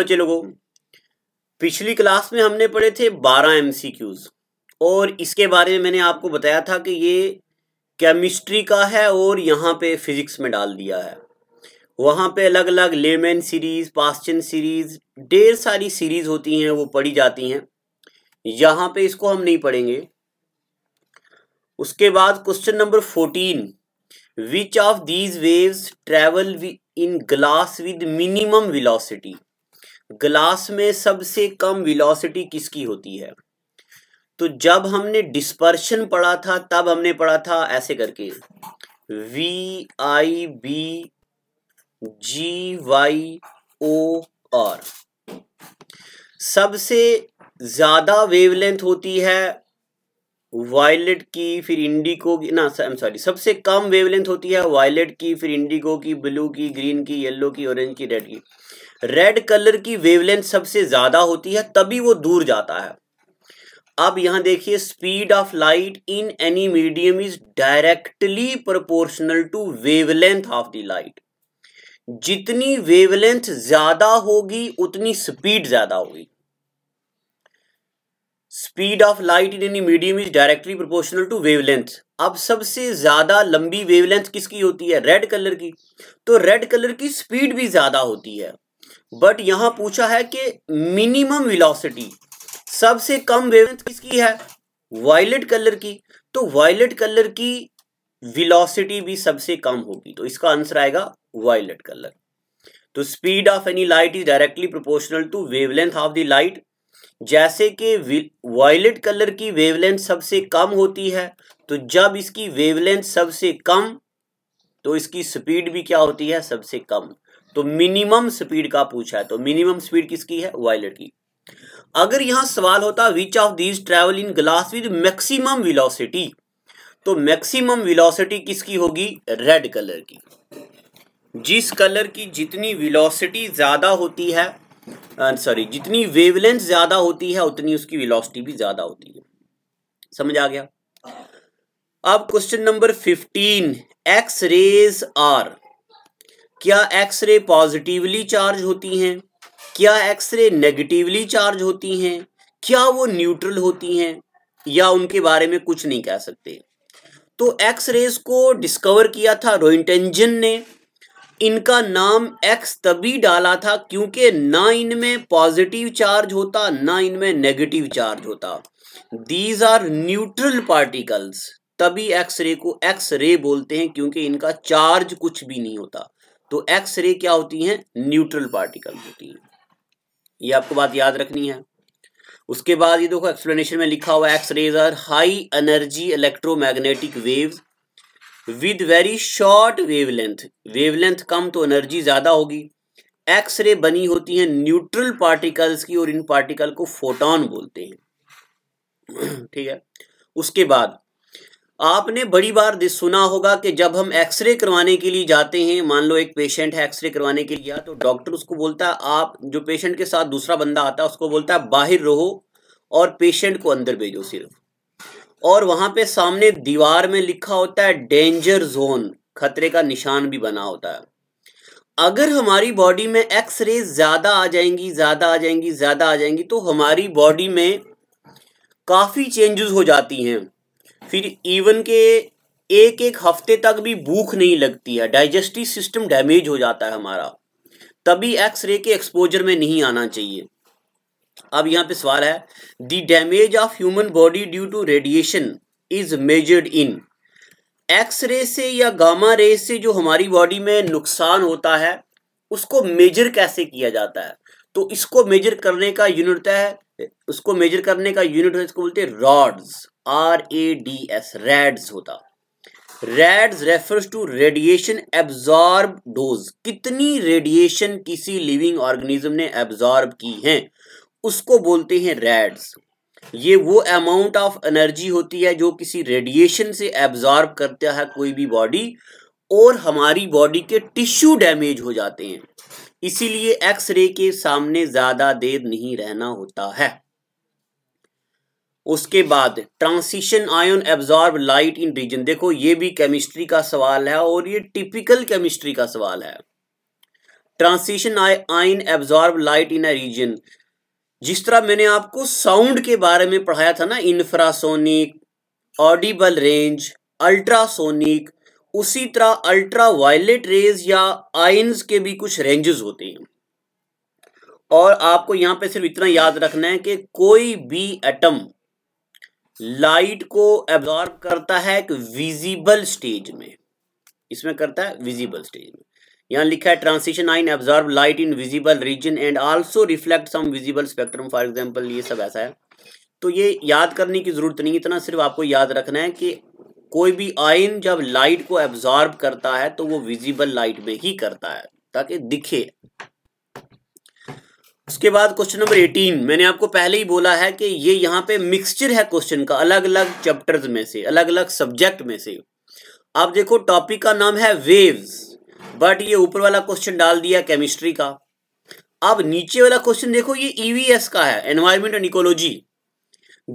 बच्चे लोगों हम्म। पिछली क्लास में हमने पढ़े थे 12 एम और इसके बारे में मैंने आपको बताया था कि ये केमिस्ट्री का है और यहाँ पे फिजिक्स में डाल दिया है वहाँ पे अलग अलग लेमेन सीरीज पास्चन सीरीज ढेर सारी सीरीज होती हैं वो पढ़ी जाती हैं यहाँ पे इसको हम नहीं पढ़ेंगे उसके बाद question number fourteen which of these waves travel in glass with minimum velocity glass में सबसे कम वेलोसिटी किसकी होती है तो जब हमने डिस्पर्शन पढ़ा था तब हमने पढ़ा था ऐसे करके V I B G Y O R सबसे ज्यादा वेवलेंथ होती है वायलेट की फिर इंडिको की ना सॉरी सबसे कम वेवलेंथ होती है वायलेट की फिर इंडिगो की ब्लू की ग्रीन की येलो की ऑरेंज की रेड की रेड कलर की वेवलेंथ सबसे ज़्यादा होती है तभी वो दूर जाता है अब यहां देखिए speed of light in any medium is directly proportional to wavelength of the light जितनी वेवलेंथ ज़्यादा होगी उतनी स्पीड ज़्यादा होगी speed of light in any medium is directly proportional to wavelength अब सबसे ज्यादा लंबी वेवलेंथ किसकी होती है रेड कलर की तो रेड कलर की स्पीड भी ज्यादा होती है बट यहां पूछा है कि मिनिमम वेलोसिटी सबसे कम वेवलेंथ किसकी है वायलेट कलर की तो वायलेट कलर की वेलोसिटी भी सबसे कम होगी तो इसका आंसर आएगा वायलेट कलर तो speed of any light is directly proportional to wavelength of the light जैसे कि वायलेट कलर की वेवलेंथ सबसे कम होती है तो जब इसकी वेवलेंथ सबसे कम तो इसकी स्पीड भी क्या होती है सबसे कम तो मिनिमम स्पीड का पूछा है तो मिनिमम स्पीड किसकी है वायलेट की अगर यहां सवाल होता which of these travel in glass with maximum velocity तो मैक्सिमम विलोसिटी किसकी होगी रेड कलर की जिस कलर की जितनी विलोसिटी ज्यादा होती है सॉरी uh, जितनी वेवलेंथ ज़्यादा होती है उतनी उसकी वेलोसिटी भी ज़्यादा होती है समझ आ गया अब question number fifteen X rays are क्या एक्स रे पॉजिटिवली चार्ज होती हैं क्या एक्स रे नेगेटिवली चार्ज होती हैं क्या वो न्यूट्रल होती हैं या उनके बारे में कुछ नहीं कह सकते तो एक्स रेज को डिस्कवर किया था रोइंटेंजन ने इनका नाम एक्स तभी डाला था क्योंकि ना इनमें पॉजिटिव चार्ज होता ना इनमें नेगेटिव चार्ज होता दीज आर न्यूट्रल पार्टिकल्स तभी एक्स रे को एक्स रे बोलते हैं क्योंकि इनका चार्ज कुछ भी नहीं होता तो एक्स रे क्या होती हैं न्यूट्रल पार्टिकल होती हैं ये आपको बात याद रखनी है उसके बाद ये देखो एक्सप्लेनेशन में लिखा हुआ X rays are high energy electromagnetic waves with very short wavelength wavelength कम तो एनर्जी ज़्यादा होगी एक्सरे बनी होती है न्यूट्रल पार्टिकल्स की और इन पार्टिकल को फोटोन बोलते हैं ठीक है उसके बाद आपने बड़ी बार सुना होगा कि जब हम एक्सरे करवाने के लिए जाते हैं मान लो एक पेशेंट है एक्सरे करवाने के लिए तो डॉक्टर उसको बोलता है आप जो पेशेंट के साथ दूसरा बंदा आता है उसको बोलता है बाहर रहो और पेशेंट को अंदर भेजो सिर्फ और वहां पे सामने दीवार में लिखा होता है डेंजर जोन खतरे का निशान भी बना होता है अगर हमारी बॉडी में एक्स रे ज़्यादा आ जाएंगी ज़्यादा आ जाएंगी ज़्यादा आ जाएंगी तो हमारी बॉडी में काफ़ी चेंजेस हो जाती हैं फिर इवन के एक एक हफ्ते तक भी भूख नहीं लगती है डाइजेस्टिव सिस्टम डैमेज हो जाता है हमारा तभी एक्स रे के एक्सपोजर में नहीं आना चाहिए अब यहाँ पे सवाल है the damage of human body due to radiation is measured in X ray से या गामा रे से जो हमारी बॉडी में नुकसान होता है उसको मेजर कैसे किया जाता है तो इसको मेजर करने का यूनिट है उसको मेजर करने का यूनिट है इसको बोलते हैं rads R A D S rads होता rads refers to radiation absorb dose कितनी रेडिएशन किसी लिविंग ऑर्गेनिज्म ने एब्जॉर्ब की है उसको बोलते हैं रेड्स ये वो अमाउंट ऑफ एनर्जी होती है जो किसी रेडिएशन से एब्जॉर्ब करता है कोई भी बॉडी और हमारी बॉडी के टिश्यू डैमेज हो जाते हैं इसीलिए एक्सरे के सामने ज़्यादा देर नहीं रहना होता है उसके बाद transition ion absorb light in region देखो ये भी केमिस्ट्री का सवाल है और ये टिपिकल केमिस्ट्री का सवाल है transition ion absorb light in a region जिस तरह मैंने आपको साउंड के बारे में पढ़ाया था ना इंफ्रासोनिक ऑडिबल रेंज अल्ट्रासोनिक उसी तरह अल्ट्रा वायलेट रेज या आइंस के भी कुछ रेंजेस होते हैं और आपको यहां पे सिर्फ इतना याद रखना है कि कोई भी एटम लाइट को एब्जॉर्ब करता है एक विजिबल स्टेज में इसमें करता है विजिबल स्टेज में यहाँ लिखा है transition ion absorb light in visible region and also reflect some visible spectrum for example ये सब ऐसा है तो ये याद करने की ज़रूरत नहीं इतना सिर्फ आपको याद रखना है कि कोई भी आइन जब लाइट को एब्जॉर्ब करता है तो वो विजिबल लाइट में ही करता है ताकि दिखे उसके बाद क्वेश्चन नंबर एटीन मैंने आपको पहले ही बोला है कि ये यहाँ पे मिक्सचर है क्वेश्चन का अलग अलग चैप्टर्स में से अलग अलग सब्जेक्ट में से आप देखो टॉपिक का नाम है वेव्स बट ये ऊपर वाला क्वेश्चन डाल दिया केमिस्ट्री का अब नीचे वाला क्वेश्चन देखो ये ईवीएस e का है environment and ecology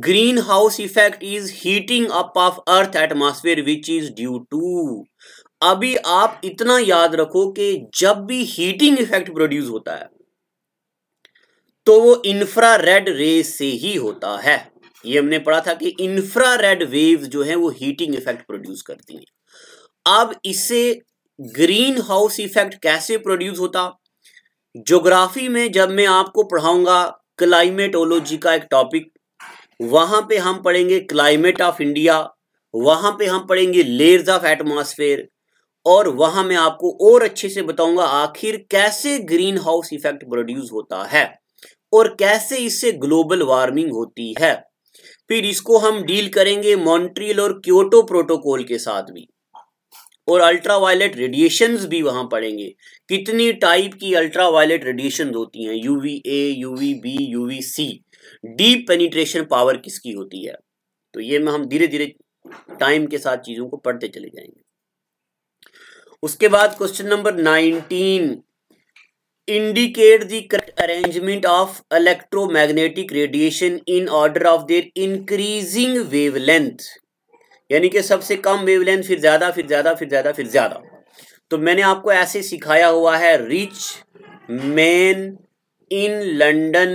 green house effect is heating up of earth atmosphere which is due to अभी आप इतना याद रखो कि जब भी हीटिंग इफेक्ट प्रोड्यूस होता है तो वो इंफ्रा रेड रेज से ही होता है ये हमने पढ़ा था कि इंफ्रा रेड वेव जो है वो हीटिंग इफेक्ट प्रोड्यूस करती है अब इसे ग्रीन हाउस इफेक्ट कैसे प्रोड्यूस होता ज्योग्राफी में जब मैं आपको पढ़ाऊंगा क्लाइमेटोलॉजी का एक टॉपिक वहां पे हम पढ़ेंगे क्लाइमेट ऑफ इंडिया वहां पे हम पढ़ेंगे लेयर्स ऑफ एटमॉस्फेयर और वहां मैं आपको और अच्छे से बताऊंगा आखिर कैसे ग्रीन हाउस इफेक्ट प्रोड्यूस होता है और कैसे इससे ग्लोबल वार्मिंग होती है फिर इसको हम डील करेंगे मॉन्ट्रियल और क्योटो प्रोटोकॉल के साथ भी और अल्ट्रा वायलेट रेडिएशंस भी वहां पड़ेंगे कितनी टाइप की अल्ट्रा वायलेट रेडिएशन होती हैं U V A U V B U V C deep penetration power किसकी होती है तो ये में हम धीरे धीरे टाइम के साथ चीज़ों को पढ़ते चले जाएंगे उसके बाद question number nineteen indicate the correct arrangement of electromagnetic radiation in order of their increasing wavelength यानी कि सबसे कम वेवलेंथ फिर ज़्यादा फिर ज़्यादा फिर ज़्यादा फिर ज़्यादा तो मैंने आपको ऐसे सिखाया हुआ है rich man in London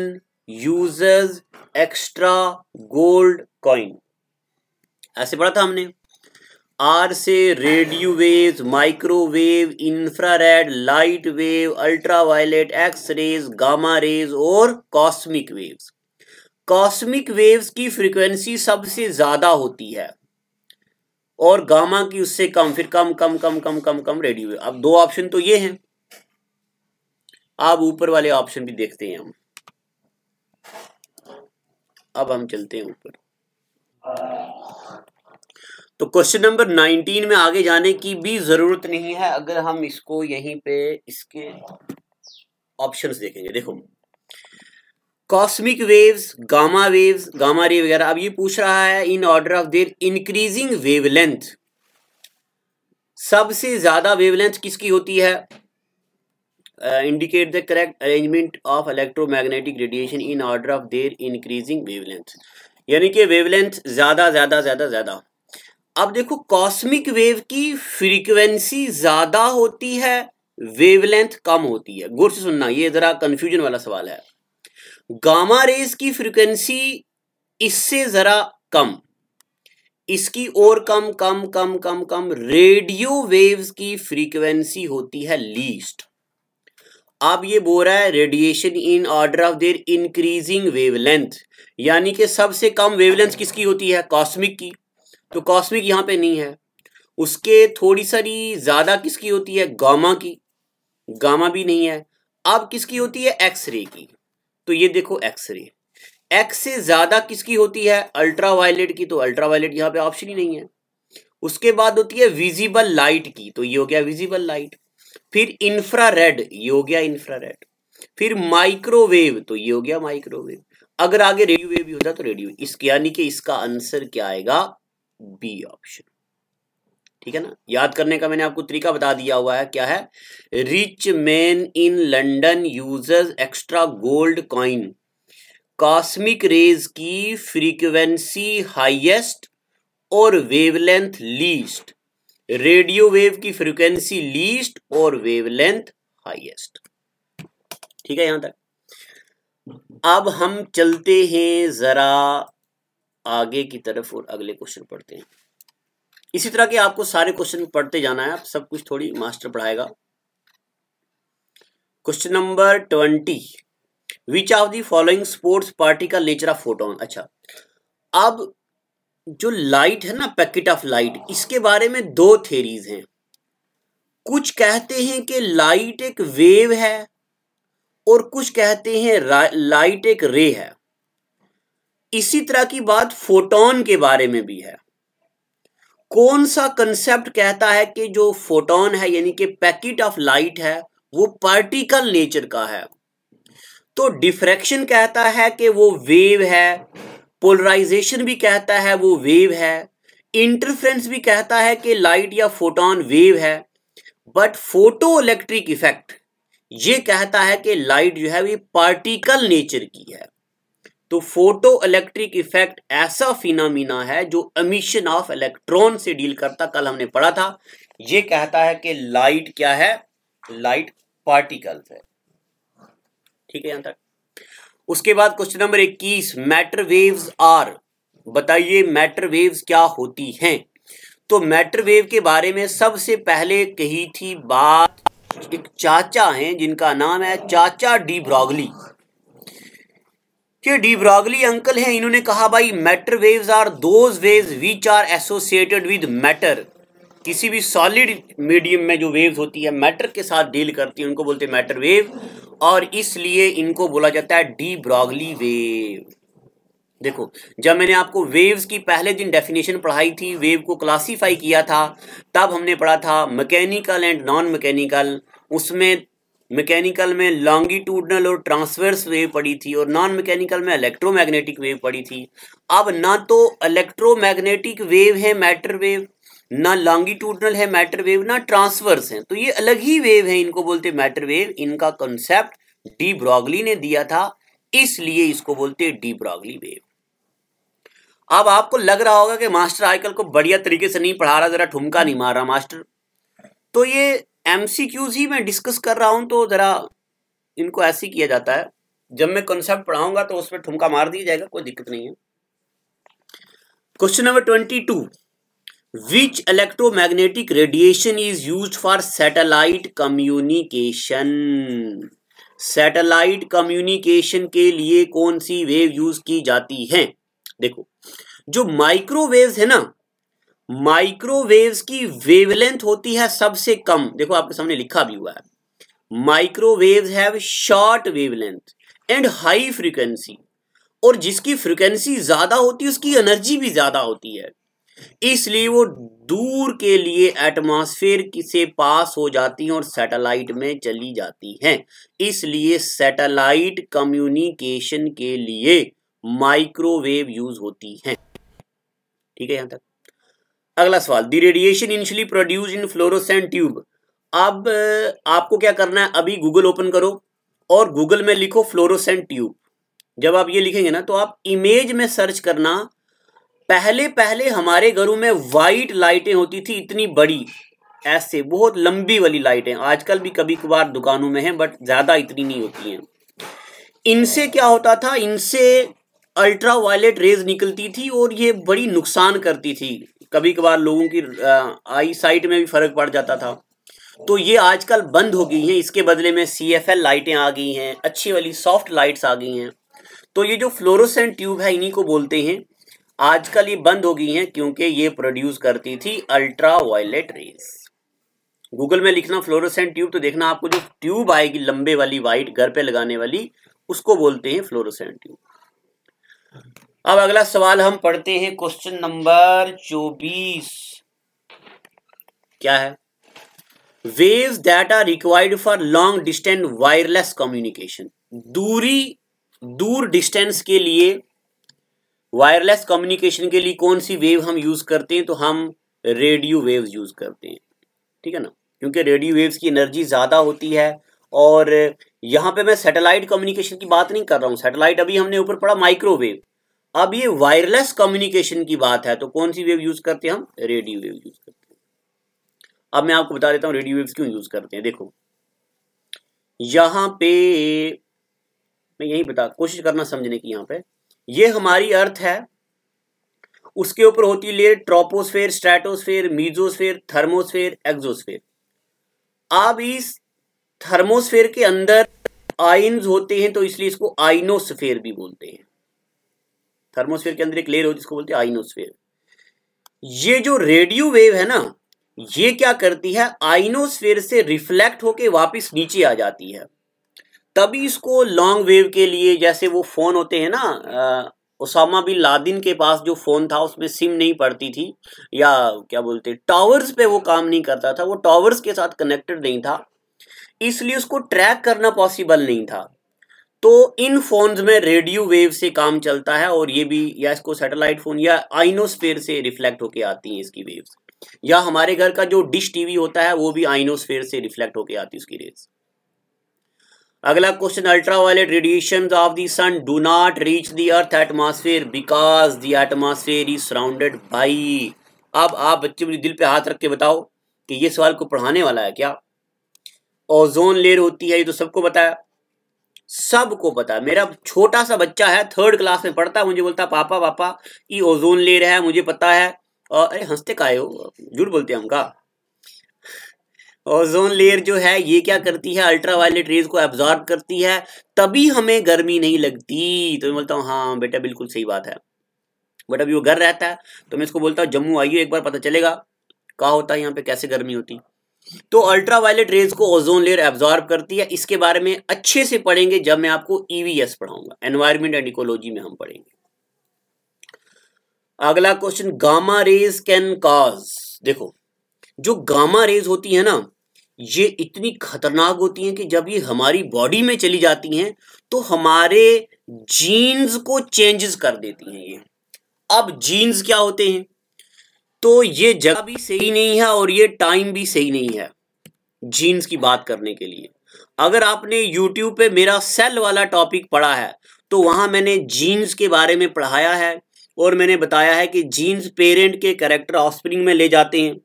users extra gold coin ऐसे पढ़ा था हमने आर से radio wave microwave infrared light wave ultraviolet X rays gamma rays और कॉस्मिक वेव्स कॉस्मिक वेव्स की फ्रीक्वेंसी सबसे ज़्यादा होती है और गामा की उससे कम फिर कम कम कम कम कम कम रेडी हुए अब दो ऑप्शन तो ये हैं आप ऊपर वाले ऑप्शन भी देखते हैं हम अब हम चलते हैं ऊपर तो क्वेश्चन नंबर 19 में आगे जाने की भी जरूरत नहीं है अगर हम इसको यहीं पे इसके ऑप्शंस देखेंगे देखो cosmic waves gamma waves gamma ray वगैरह अब ये पूछ रहा है in order of their increasing wavelength सबसे ज्यादा वेवलेंथ किसकी होती है indicate the correct arrangement of electromagnetic radiation in order of their increasing wavelength यानी कि वेवलेंथ ज्यादा ज्यादा ज्यादा ज्यादा अब देखो कॉस्मिक वेव की फ्रीक्वेंसी ज्यादा होती है वेवलेंथ कम होती है गुर से सुनना ये जरा कंफ्यूजन वाला सवाल है गामा रेज की फ्रीक्वेंसी इससे जरा कम इसकी और कम कम कम कम कम रेडियो वेव्स की फ्रीक्वेंसी होती है लीस्ट आप ये बोल रहा है radiation in order of their increasing wavelength यानी कि सबसे कम वेवलेंथ किसकी होती है कॉस्मिक की तो कॉस्मिक यहाँ पे नहीं है उसके थोड़ी सारी ज़्यादा किसकी होती है गामा की गामा भी नहीं है अब किसकी होती है एक्सरे की तो ये देखो एक्सरे एक्स से ज्यादा किसकी होती है अल्ट्रावायलेट की तो अल्ट्रावायलेट यहाँ पे ऑप्शन ही नहीं है उसके बाद होती है विजिबल लाइट की तो ये हो गया विजिबल लाइट फिर इंफ्रारेड ये हो गया इंफ्रारेड फिर माइक्रोवेव तो ये हो गया माइक्रोवेव अगर आगे रेडियो वेव भी होता तो रेडियो इसके यानी कि इसका आंसर क्या आएगा बी ऑप्शन ठीक है ना याद करने का मैंने आपको तरीका बता दिया हुआ है क्या है rich man in London use extra gold coin cosmic rays की फ्रीक्वेंसी हाईएस्ट और वेवलेंथ लीस्ट रेडियो वेव की फ्रीक्वेंसी लीस्ट और वेवलेंथ हाईएस्ट ठीक है यहां तक अब हम चलते हैं जरा आगे की तरफ और अगले क्वेश्चन पढ़ते हैं इसी तरह के आपको सारे क्वेश्चन पढ़ते जाना है आप सब कुछ थोड़ी मास्टर पढ़ाएगा question number twenty which of the following supports particle का नेचर ऑफ फोटोन अच्छा अब जो लाइट है ना पैकेट ऑफ लाइट इसके बारे में दो थेरीज हैं कुछ कहते हैं कि लाइट एक वेव है और कुछ कहते हैं लाइट एक रे है इसी तरह की बात फोटोन के बारे में भी है कौन सा कंसेप्ट कहता है कि जो फोटोन है यानी कि पैकेट ऑफ लाइट है वो पार्टिकल नेचर का है तो डिफ्रैक्शन कहता है कि वो वेव है पोलराइजेशन भी कहता है वो वेव है इंटरफ्रेंस भी कहता है कि लाइट या फोटोन वेव है बट फोटो इलेक्ट्रिक इफेक्ट ये कहता है कि लाइट जो है वो पार्टिकल नेचर की है तो फोटो इलेक्ट्रिक इफेक्ट ऐसा फिनामिना है जो अमीशन ऑफ इलेक्ट्रॉन से डील करता कल हमने पढ़ा था ये कहता है कि लाइट क्या है लाइट पार्टिकल्स है ठीक है यहां तक उसके बाद क्वेश्चन नंबर इक्कीस मैटर वेव्स आर बताइए मैटर वेव्स क्या होती हैं तो मैटर वेव के बारे में सबसे पहले कही थी बात एक चाचा हैं जिनका नाम है चाचा डी ब्रॉगली कि डीब्रागली अंकल हैं इन्होंने कहा भाई matter waves are those waves which are associated with matter किसी भी सॉलिड मीडियम में जो वेव्स होती है मैटर के साथ डील करती है उनको बोलते हैं मैटर वेव और इसलिए इनको बोला जाता है डी ब्रॉगली वेव देखो जब मैंने आपको वेव्स की पहले दिन डेफिनेशन पढ़ाई थी वेव को क्लासिफाई किया था तब हमने पढ़ा था मैकेनिकल एंड नॉन मैकेनिकल उसमें मैकेनिकल में लॉन्गिट्यूडनल और ट्रांसवर्स वेव पड़ी थी और नॉन मैकेनिकल में इलेक्ट्रोमैग्नेटिक वेव पड़ी थी अब ना तो इलेक्ट्रोमैग्नेटिक वेव है मैटर वेव ना लॉन्गिट्यूडनल है मैटर वेव ना ट्रांसवर्स है तो ये अलग ही वेव है इनको बोलते मैटर वेव इनका कंसेप्ट डी ब्रॉगली ने दिया था इसलिए इसको बोलते डी ब्रॉगली वेव अब आपको लग रहा होगा कि मास्टर आजकल को बढ़िया तरीके से नहीं पढ़ा रहा जरा ठुमका नहीं मार रहा मास्टर तो ये एम ही मैं डिस्कस कर रहा हूँ तो ज़रा इनको ऐसे किया जाता है जब मैं कॉन्सेप्ट पढ़ाऊंगा तो उसमें ठुमका मार दिया जाएगा कोई दिक्कत नहीं है question number twenty two which electromagnetic radiation is use for satellite communication satellite communication के लिए कौन सी वेव यूज की जाती है देखो जो माइक्रोवेव है ना माइक्रोवेव्स की वेवलेंथ होती है सबसे कम देखो आपके सामने लिखा भी हुआ है microwaves have short wavelength and high frequency और जिसकी फ्रीक्वेंसी ज्यादा होती है उसकी एनर्जी भी ज्यादा होती है इसलिए वो दूर के लिए एटमॉस्फेयर से पास हो जाती हैं और सैटेलाइट में चली जाती हैं इसलिए सैटेलाइट कम्युनिकेशन के लिए माइक्रोवेव यूज होती हैं ठीक है यहां तक अगला सवाल the radiation initially produce in fluorescent tube अब आपको क्या करना है अभी गूगल ओपन करो और गूगल में लिखो फ्लोरोसेंट ट्यूब जब आप ये लिखेंगे ना तो आप इमेज में सर्च करना पहले पहले हमारे घरों में वाइट लाइटें होती थी इतनी बड़ी ऐसे बहुत लंबी वाली लाइटें आजकल भी कभी कभार दुकानों में हैं बट ज़्यादा इतनी नहीं होती हैं इनसे क्या होता था इनसे अल्ट्रा वायलेट रेज निकलती थी और ये बड़ी नुकसान करती थी कभी कभार लोगों की आई साइट में भी फर्क पड़ जाता था तो ये आजकल बंद हो गई हैं इसके बदले में सी एफ एल लाइटें आ गई हैं अच्छी वाली सॉफ्ट लाइट्स आ गई हैं तो ये जो फ्लोरोसेंट ट्यूब है इन्हीं को बोलते हैं आजकल ये बंद हो गई हैं क्योंकि ये प्रोड्यूस करती थी अल्ट्रा वायलेट रेस गूगल में लिखना फ्लोरोसेंट ट्यूब तो देखना आपको जो ट्यूब आएगी लंबे वाली वाइट घर पे लगाने वाली उसको बोलते हैं फ्लोरोसेंट ट्यूब अब अगला सवाल हम पढ़ते हैं क्वेश्चन नंबर चौबीस क्या है waves that are required for long distance wireless communication दूरी दूर डिस्टेंस के लिए वायरलेस कम्युनिकेशन के लिए कौन सी वेव हम यूज करते हैं तो हम रेडियो वेव्स यूज करते हैं ठीक है ना क्योंकि रेडियो वेव्स की एनर्जी ज़्यादा होती है और यहां पे मैं सैटेलाइट कम्युनिकेशन की बात नहीं कर रहा हूँ सैटेलाइट अभी हमने ऊपर पढ़ा माइक्रोवेव अब ये वायरलेस कम्युनिकेशन की बात है तो कौन सी वेव यूज करते हैं हम रेडियो वेव यूज करते हैं अब मैं आपको बता देता हूं रेडियो वेव क्यों यूज करते हैं देखो यहां पे मैं यही बता कोशिश करना समझने की यहां पे ये हमारी अर्थ है उसके ऊपर होती है layer troposphere stratosphere mesosphere thermosphere exosphere अब इस थर्मोस्फेयर के अंदर आइन्स होते हैं तो इसलिए इसको आइनोस्फेयर भी बोलते हैं थर्मोस्फेयर के अंदर एक लेयर हो जिसको बोलते हैं आइनोस्फेयर ये जो रेडियो वेव है ना ये क्या करती है आइनोस्फेयर से रिफ्लेक्ट होके वापस नीचे आ जाती है तभी इसको लॉन्ग वेव के लिए जैसे वो फोन होते हैं ना ओसामा बिन लादिन के पास जो फोन था उसमें सिम नहीं पड़ती थी या क्या बोलते टावर्स पे वो काम नहीं करता था वो टावर्स के साथ कनेक्टेड नहीं था इसलिए उसको ट्रैक करना पॉसिबल नहीं था तो इन फोन्स में रेडियो वेव से काम चलता है और ये भी या इसको सैटेलाइट फोन या आइनोस्फेयर से रिफ्लेक्ट होके आती हैं इसकी वेव्स या हमारे घर का जो डिश टीवी होता है वो भी आइनोस्फेयर से रिफ्लेक्ट होके आती है उसकी रेज अगला question ultraviolet radiation of the sun do not reach the earth atmosphere because the atmosphere is surrounded by अब आप बच्चे मुझे दिल पे हाथ रख के बताओ कि ये सवाल को पढ़ाने वाला है क्या ओजोन लेयर होती है ये तो सबको बताया सबको पता मेरा छोटा सा बच्चा है थर्ड क्लास में पढ़ता है मुझे बोलता पापा पापा ये ओजोन ले रहा है मुझे पता है और अरे हंसते का हो झूठ बोलते हैं हमका ओजोन लेयर जो है ये क्या करती है अल्ट्रा वायलेट रेज को एब्जॉर्ब करती है तभी हमें गर्मी नहीं लगती तो मैं बोलता हूँ हाँ बेटा बिल्कुल सही बात है बट अभी वो घर रहता है तो मैं इसको बोलता हूँ जम्मू आइए एक बार पता चलेगा कहा होता है यहाँ पे कैसे गर्मी होती तो अल्ट्रावायलेट रेज को ओजोन लेयर एब्जॉर्ब करती है इसके बारे में अच्छे से पढ़ेंगे जब मैं आपको ईवीएस e पढ़ाऊंगा एनवायरमेंट एंड इकोलॉजी में हम पढ़ेंगे अगला question gamma rays can cause देखो जो गामा रेज होती है ना ये इतनी खतरनाक होती हैं कि जब ये हमारी बॉडी में चली जाती हैं तो हमारे जीन्स को चेंजेस कर देती हैं ये अब जीन्स क्या होते हैं तो ये जगह भी सही नहीं है और ये टाइम भी सही नहीं है जीन्स की बात करने के लिए अगर आपने YouTube पे मेरा सेल वाला टॉपिक पढ़ा है तो वहाँ मैंने जीन्स के बारे में पढ़ाया है और मैंने बताया है कि जीन्स पेरेंट के करेक्टर ऑफस्प्रिंग में ले जाते हैं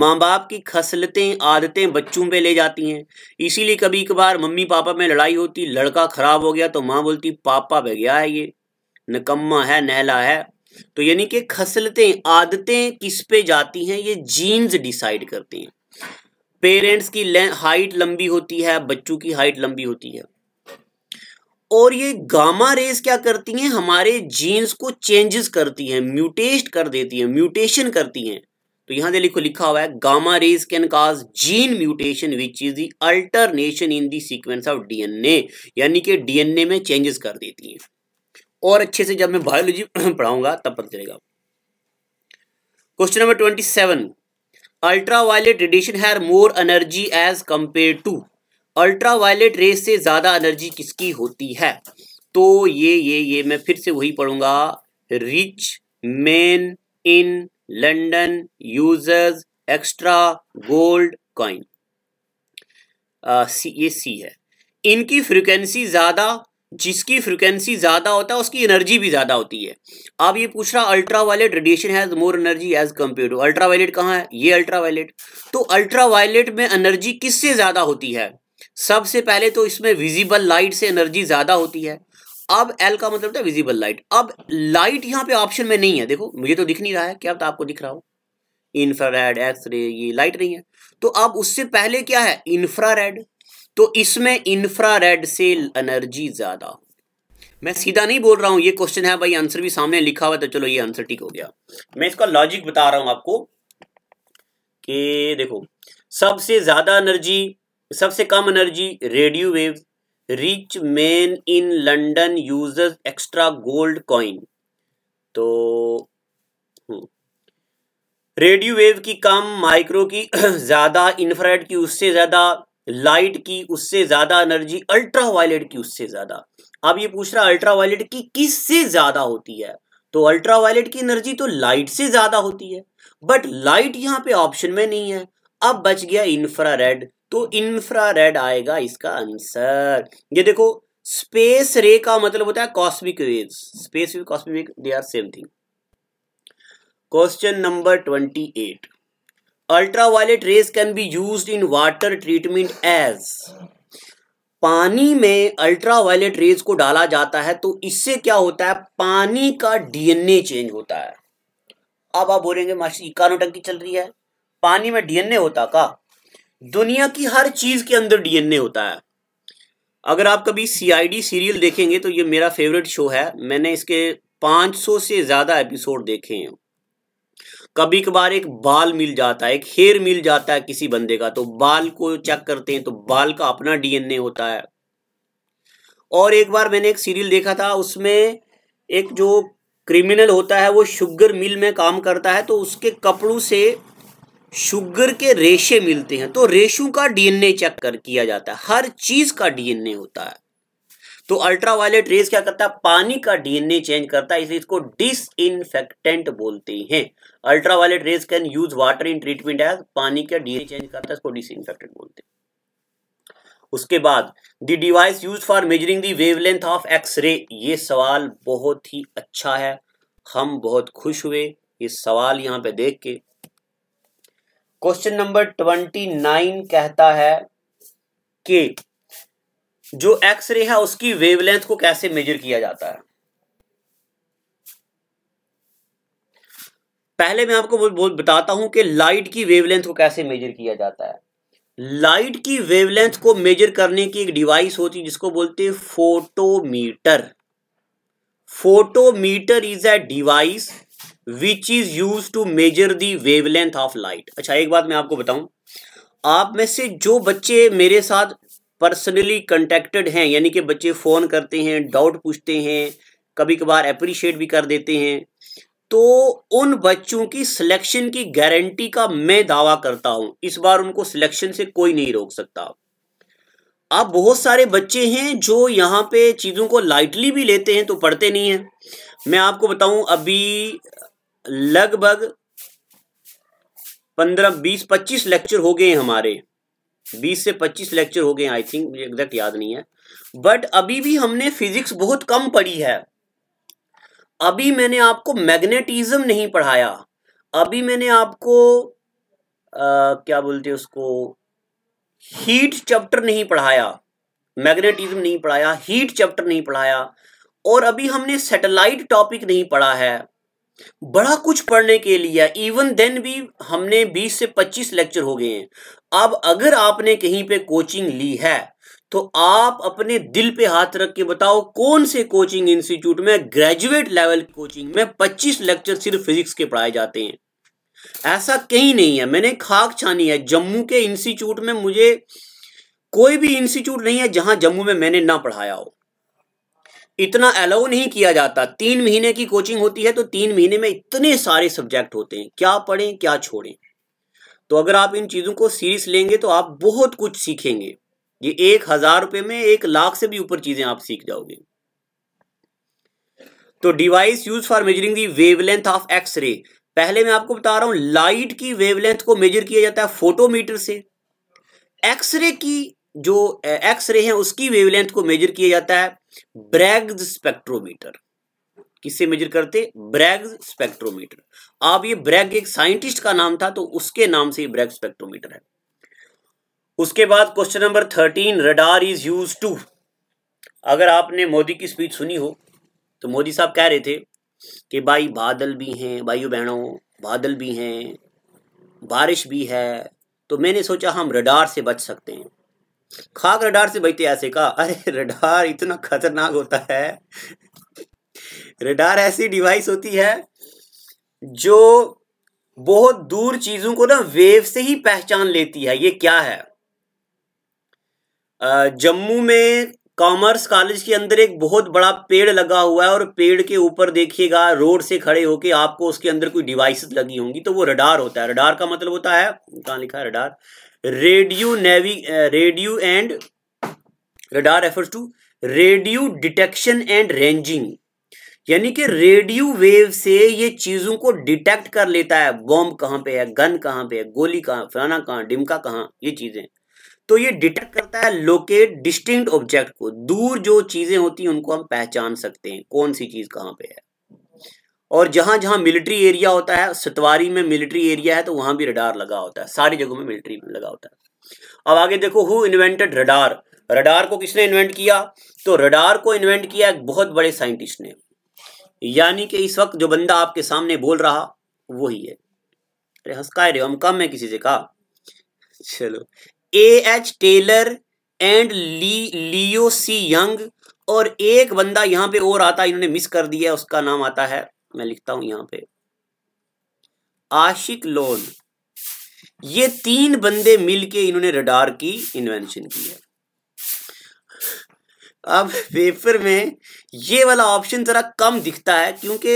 माँ बाप की खसलतें आदतें बच्चों पे ले जाती हैं इसीलिए कभी कभार मम्मी पापा में लड़ाई होती लड़का खराब हो गया तो माँ बोलती पापा बह गया है ये नकम्मा है नहला है तो यानी कि खसलतें आदतें किस पे जाती हैं ये जीन्स डिसाइड करती हैं पेरेंट्स की हाइट लंबी होती है बच्चों की हाइट लंबी होती है और ये गामा रेस क्या करती हैं हमारे जीन्स को चेंजेस करती हैं म्यूटेस्ट कर देती हैं म्यूटेशन करती हैं तो यहां से लिखो लिखा हुआ है gamma rays can cause gene mutation which is the alteration in the sequence of DNA यानी कि डीएनए में चेंजेस कर देती है और अच्छे से जब मैं बायोलॉजी पढ़ाऊंगा तब पता चलेगा question number twenty seven ultra violet radiation has more energy as compare to ultra violet rays से ज़्यादा एनर्जी किसकी होती है तो ये ये ये मैं फिर से वही पढ़ूंगा rich men in London users extra gold coin ये सी है इनकी फ्रीक्वेंसी ज़्यादा जिसकी फ्रिक्वेंसी ज़्यादा होता है उसकी एनर्जी भी ज़्यादा होती है अब ये पूछ रहा ultra violet radiation has more energy as compare to ultra violet कहाँ है ये अल्ट्रा वायलेट तो अल्ट्रा वायलेट में एनर्जी किससे ज़्यादा होती है सबसे पहले तो इसमें विजिबल लाइट से एनर्जी ज़्यादा होती है अब एल का मतलब था विजिबल लाइट अब लाइट यहाँ पे ऑप्शन में नहीं है देखो मुझे तो दिख नहीं रहा है क्या तो आपको दिख रहा हो इन्फ्रारेड एक्सरे ये लाइट नहीं है तो अब उससे पहले क्या है रेड तो इसमें इंफ्रारेड से एनर्जी ज़्यादा मैं सीधा नहीं बोल रहा हूं ये क्वेश्चन है भाई आंसर भी सामने लिखा हुआ तो चलो ये आंसर ठीक हो गया मैं इसका लॉजिक बता रहा हूं आपको कि देखो सबसे ज़्यादा एनर्जी सबसे कम energy radio wave rich man in London users extra gold coin तो रेडियो हम्म, वेव की कम माइक्रो की ज़्यादा इंफ्रारेड की उससे ज़्यादा लाइट की उससे ज्यादा एनर्जी अल्ट्रा वायलेट की उससे ज्यादा अब ये पूछ रहा है अल्ट्रा वायलेट की किससे ज्यादा होती है तो अल्ट्रा वायलेट की एनर्जी तो लाइट से ज्यादा होती है बट लाइट यहाँ पे ऑप्शन में नहीं है अब बच गया इंफ्रा रेड तो इंफ्रा रेड आएगा इसका आंसर ये देखो स्पेस रे का मतलब होता है cosmic rays space cosmic they are same thing question number twenty eight ultraviolet rays can be use in water treatment as पानी में अल्ट्रावायलेट रेज को डाला जाता है तो इससे क्या होता है पानी का डीएनए चेंज होता है अब आप बोलेंगे मास्टर टंकी चल रही है पानी में डीएनए होता का दुनिया की हर चीज के अंदर डीएनए होता है अगर आप कभी सीआईडी सीरियल देखेंगे तो ये मेरा फेवरेट शो है मैंने इसके 500 से ज़्यादा एपिसोड देखे हैं कभी कभार एक बाल मिल जाता है एक हेयर मिल जाता है किसी बंदे का तो बाल को चेक करते हैं तो बाल का अपना डीएनए होता है और एक बार मैंने एक सीरियल देखा था उसमें एक जो क्रिमिनल होता है वो शुगर मिल में काम करता है तो उसके कपड़ों से शुगर के रेशे मिलते हैं तो रेशों का डीएनए चेक कर किया जाता है हर चीज़ का डीएनए होता है तो अल्ट्रावायलेट रेज क्या करता है पानी का डीएनए चेंज करता है इसे इसको डिसइनफेक्टेंट बोलते हैं ultraviolet rays can use water in treatment as पानी का डीएनए चेंज करता है इसको डिसइनफेक्टेंट बोलते हैं उसके बाद the device use for measuring the wavelength of x ray ये सवाल बहुत ही अच्छा है हम बहुत खुश हुए ये सवाल यहां पे देख के क्वेश्चन नंबर ट्वेंटी नाइन कहता है कि जो एक्सरे है उसकी वेवलेंथ को कैसे मेजर किया जाता है पहले मैं आपको बोल, बताता हूं कि लाइट की वेवलेंथ को कैसे मेजर किया जाता है लाइट की वेवलेंथ को मेजर करने की एक डिवाइस होती है जिसको बोलते हैं photometer photometer is a device which is use to measure the wavelength of light अच्छा एक बात मैं आपको बताऊं आप में से जो बच्चे मेरे साथ पर्सनली कंटेक्टेड हैं यानी कि बच्चे फ़ोन करते हैं डाउट पूछते हैं कभी कभार अप्रिशिएट भी कर देते हैं तो उन बच्चों की सिलेक्शन की गारंटी का मैं दावा करता हूं इस बार उनको सिलेक्शन से कोई नहीं रोक सकता अब बहुत सारे बच्चे हैं जो यहाँ पे चीज़ों को लाइटली भी लेते हैं तो पढ़ते नहीं हैं मैं आपको बताऊं अभी लगभग पंद्रह बीस पच्चीस लेक्चर हो गए हमारे बीस से पच्चीस लेक्चर हो गए आई थिंक मुझे एग्जैक्ट याद नहीं है बट अभी भी हमने फिजिक्स बहुत कम पढ़ी है अभी मैंने आपको मैग्नेटिज्म नहीं पढ़ाया अभी मैंने आपको आ, क्या बोलते हैं उसको हीट चैप्टर नहीं पढ़ाया मैग्नेटिज्म नहीं पढ़ाया हीट चैप्टर नहीं पढ़ाया और अभी हमने सैटेलाइट टॉपिक नहीं पढ़ा है बड़ा कुछ पढ़ने के लिए इवन देन भी हमने 20 से 25 लेक्चर हो गए हैं अब अगर आपने कहीं पे कोचिंग ली है तो आप अपने दिल पे हाथ रख के बताओ कौन से कोचिंग इंस्टीट्यूट में ग्रेजुएट लेवल कोचिंग में 25 लेक्चर सिर्फ फिजिक्स के पढ़ाए जाते हैं ऐसा कहीं नहीं है मैंने खाक छानी है जम्मू के इंस्टीट्यूट में मुझे कोई भी इंस्टीट्यूट नहीं है जहां जम्मू में मैंने ना पढ़ाया हो इतना अलाउ नहीं किया जाता तीन महीने की कोचिंग होती है तो तीन महीने में इतने सारे सब्जेक्ट होते हैं क्या पढ़ें क्या छोड़ें तो अगर आप इन चीज़ों को सीरियस लेंगे तो आप बहुत कुछ सीखेंगे ये एक हज़ार रुपये में एक लाख से भी ऊपर चीज़ें आप सीख जाओगे तो device use for measuring the wavelength of x ray पहले मैं आपको बता रहा हूं लाइट की वेवलेंथ को मेजर किया जाता है फोटोमीटर से एक्सरे की जो एक्स रे है उसकी वेवलेंथ को मेजर किया जाता है ब्रैग स्पेक्ट्रोमीटर किससे मेजर करते ब्रैग स्पेक्ट्रोमीटर आप ये ब्रैग एक साइंटिस्ट का नाम था तो उसके नाम से ब्रैग स्पेक्ट्रोमीटर है उसके बाद question number thirteen radar is use to अगर आपने मोदी की स्पीच सुनी हो तो मोदी साहब कह रहे थे कि भाई बादल भी हैं भाइयों बहनों बादल भी हैं बारिश भी है तो मैंने सोचा हम रडार से बच सकते हैं खाक रडार से बचते ऐसे का अरे रडार इतना खतरनाक होता है रडार ऐसी डिवाइस होती है जो बहुत दूर चीजों को ना वेव से ही पहचान लेती है ये क्या है जम्मू में कॉमर्स कॉलेज के अंदर एक बहुत बड़ा पेड़ लगा हुआ है और पेड़ के ऊपर देखिएगा रोड से खड़े होके आपको उसके अंदर कोई डिवाइसेस लगी होंगी तो वो रडार होता है रडार का मतलब होता है कहा लिखा है radar radio navy radio and radar refers to radio detection and ranging यानी कि रेडियो वेव से ये चीज़ों को डिटेक्ट कर लेता है बॉम्ब कहाँ पे है गन कहाँ पे है गोली कहाँ फलाना कहाँ डिमका कहाँ ये चीज़ें तो ये डिटेक्ट करता है लोकेट डिस्टिंक्ट ऑब्जेक्ट को दूर जो चीज़ें होती हैं उनको हम पहचान सकते हैं कौन सी चीज़ कहाँ पे है और जहां जहां मिलिट्री एरिया होता है सतवारी में मिलिट्री एरिया है तो वहां भी रडार लगा होता है सारी जगहों में मिलिट्री लगा होता है अब आगे देखो हु इन्वेंटेड रडार रडार को किसने इन्वेंट किया तो रडार को इन्वेंट किया एक बहुत बड़े साइंटिस्ट ने यानी कि इस वक्त जो बंदा आपके सामने बोल रहा वो ही है अरे हंसका हाँ, रहे हम कम है किसी से कहा चलो ए एच टेलर एंड ली लियो सी यंग और एक बंदा यहां पे और आता है इन्होंने मिस कर दिया उसका नाम आता है मैं लिखता हूं यहां पे आशिक लोन ये तीन बंदे मिलके इन्होंने रडार की इन्वेंशन की है अब पेपर में ये वाला ऑप्शन ज़रा कम दिखता है क्योंकि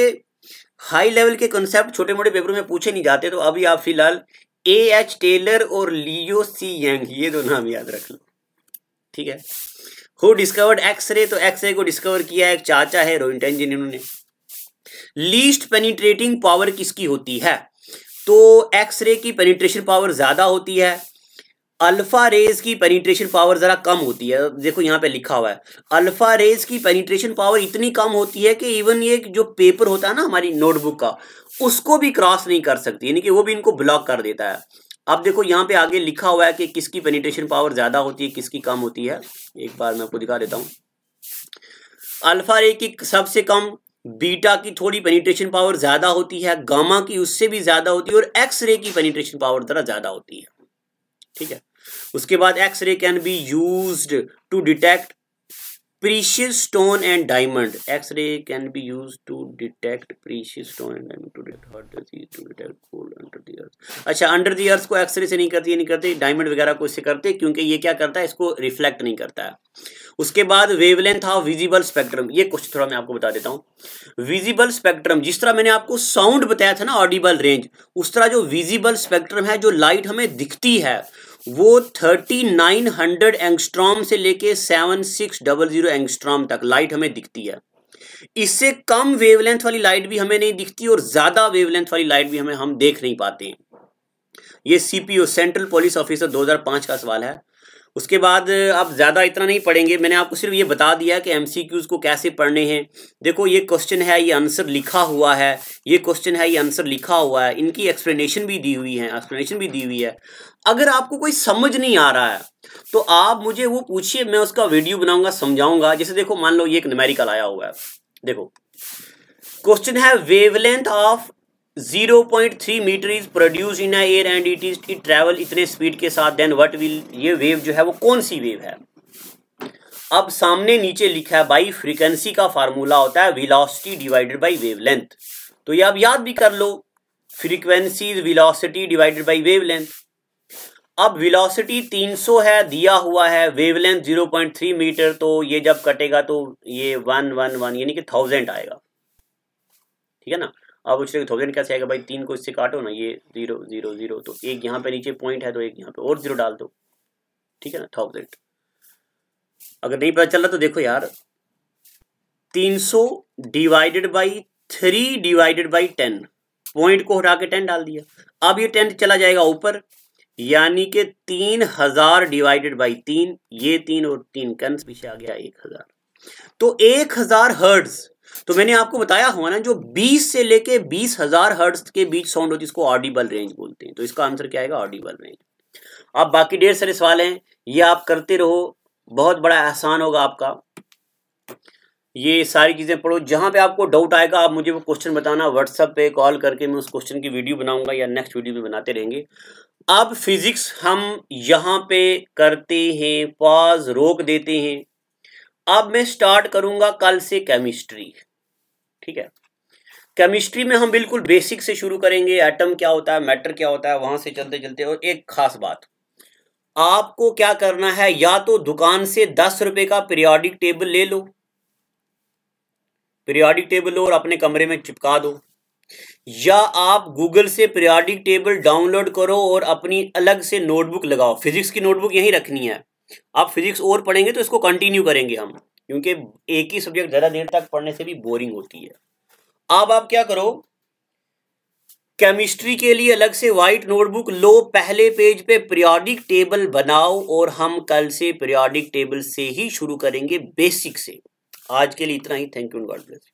हाई लेवल के कॉन्सेप्ट छोटे मोटे पेपरों में पूछे नहीं जाते तो अभी आप फिलहाल ए एच टेलर और लियो सी यंग ये दो नाम याद रख लो ठीक है हु डिस्कवर्ड एक्सरे तो एक्सरे को डिस्कवर किया एक चाचा है रोइंटन जी ने उन्होंने लीस्ट पेनिट्रेटिंग पावर किसकी होती है तो एक्सरे की पेनिट्रेशन पावर ज़्यादा होती है अल्फा रेज की पेनिट्रेशन पावर ज़रा कम होती है देखो यहाँ पे लिखा हुआ है अल्फा रेज की पेनिट्रेशन पावर इतनी कम होती है कि इवन ये जो पेपर होता है ना हमारी नोटबुक का उसको भी क्रॉस नहीं कर सकती यानी कि वो भी इनको ब्लॉक कर देता है अब देखो यहाँ पे आगे लिखा हुआ है कि किसकी पेनिट्रेशन पावर ज़्यादा होती है किसकी कम होती है एक बार मैं आपको दिखा देता हूँ अल्फा रे की सबसे कम बीटा की थोड़ी पेनिट्रेशन पावर ज़्यादा होती है गामा की उससे भी ज़्यादा होती है और एक्स रे की पेनिट्रेशन पावर ज़रा ज़्यादा होती है ठीक है उसके बाद x ray can be use to detect precious stone and diamond x-ray can be used to detect precious stone and diamond to detect heart disease to detect gold under the earth अच्छा under the earth को x-ray से नहीं करती नहीं करती diamond वगैरह को इससे करते क्योंकि ये क्या करता है इसको रिफ्लेक्ट नहीं करता है उसके बाद वेवलेंथ ऑफ विजिबल स्पेक्ट्रम ये क्वेश्चन थोड़ा मैं आपको बता देता हूँ विजिबल स्पेक्ट्रम जिस तरह मैंने आपको साउंड बताया था ना ऑडिबल रेंज उस तरह जो विजिबल स्पेक्ट्रम है जो लाइट हमें दिखती है वो 3900 एंगस्ट्रॉम से लेके seven six double zero angstrom तक लाइट हमें दिखती है इससे कम वेवलेंथ वाली लाइट भी हमें नहीं दिखती और ज़्यादा वेवलेंथ वाली लाइट भी हमें हम देख नहीं पाते ये सीपीओ सेंट्रल पुलिस ऑफिसर 2005 का सवाल है उसके बाद आप ज़्यादा इतना नहीं पढ़ेंगे मैंने आपको सिर्फ ये बता दिया कि एम को कैसे पढ़ने हैं देखो ये क्वेश्चन है ये आंसर लिखा हुआ है ये क्वेश्चन है ये आंसर लिखा हुआ है इनकी एक्सप्लेनेशन भी दी हुई है एक्सप्लेनेशन भी दी हुई है अगर आपको कोई समझ नहीं आ रहा है तो आप मुझे वो पूछिए मैं उसका वीडियो बनाऊंगा समझाऊंगा जैसे देखो मान लो ये एक नमेरिकल आया हुआ है देखो क्वेश्चन है wavelength of 0.3 metre is produce in air and it is it travel इतने स्पीड के साथ देन व्हाट विल ये वेव जो है वो कौन सी वेव है अब सामने नीचे लिखा है बाई फ्रीक्वेंसी का फार्मूला होता है विलॉसिटी डिवाइडेड बाई वेव तो ये आप याद भी कर लो frequency velocity divided by wavelength अब विलोसिटी 300 है दिया हुआ है वेवलेंथ 0.3 मीटर तो ये जब कटेगा तो ये वन वन वन यानी कि थाउजेंड आएगा ठीक है ना अब उस थाउजेंड कैसे आएगा भाई तीन को इससे काटो ना ये जीरो जीरो जीरो तो एक यहाँ पे नीचे पॉइंट है तो एक यहाँ पे और जीरो डाल दो ठीक है ना थाउजेंड अगर नहीं पता चल रहा तो देखो यार तीन सौ divided by three divided by ten point को हटा के टेन डाल दिया अब ये टेन चला जाएगा ऊपर यानी कि तीन हजार डिवाइडेड बाई तीन ये तीन और तीन कंस पीछे आ गया एक हजार तो एक हजार हर्ड्स तो मैंने आपको बताया हुआ ना जो 20 से लेके बीस हजार हर्ड्स के बीच साउंड होती है इसको ऑडिबल रेंज बोलते हैं तो इसका आंसर क्या आएगा ऑडिबल रेंज अब बाकी ढेर सारे सवाल हैं ये आप करते रहो बहुत बड़ा एहसान होगा आपका ये सारी चीज़ें पढ़ो जहां पे आपको डाउट आएगा आप मुझे वो क्वेश्चन बताना व्हाट्सअप पे कॉल करके मैं उस क्वेश्चन की वीडियो बनाऊंगा या नेक्स्ट वीडियो भी बनाते रहेंगे अब फिज़िक्स हम यहाँ पे करते हैं पॉज रोक देते हैं अब मैं स्टार्ट करूंगा कल से केमिस्ट्री ठीक है केमिस्ट्री में हम बिल्कुल बेसिक से शुरू करेंगे एटम क्या होता है मैटर क्या होता है वहां से चलते चलते और एक ख़ास बात आपको क्या करना है या तो दुकान से दस रुपए का पीरियोडिक टेबल ले लो पीरियोडिक टेबल लो और अपने कमरे में चिपका दो या आप गूगल से पीरियाडिक टेबल डाउनलोड करो और अपनी अलग से नोटबुक लगाओ फिजिक्स की नोटबुक यहीं रखनी है आप फिजिक्स और पढ़ेंगे तो इसको कंटिन्यू करेंगे हम क्योंकि एक ही सब्जेक्ट ज़्यादा देर तक पढ़ने से भी बोरिंग होती है अब आप क्या करो केमिस्ट्री के लिए अलग से वाइट नोटबुक लो पहले पेज पे पीरियाडिक टेबल बनाओ और हम कल से पीरियाडिक टेबल से ही शुरू करेंगे बेसिक से आज के लिए इतना ही थैंक यू गॉड ब्लेस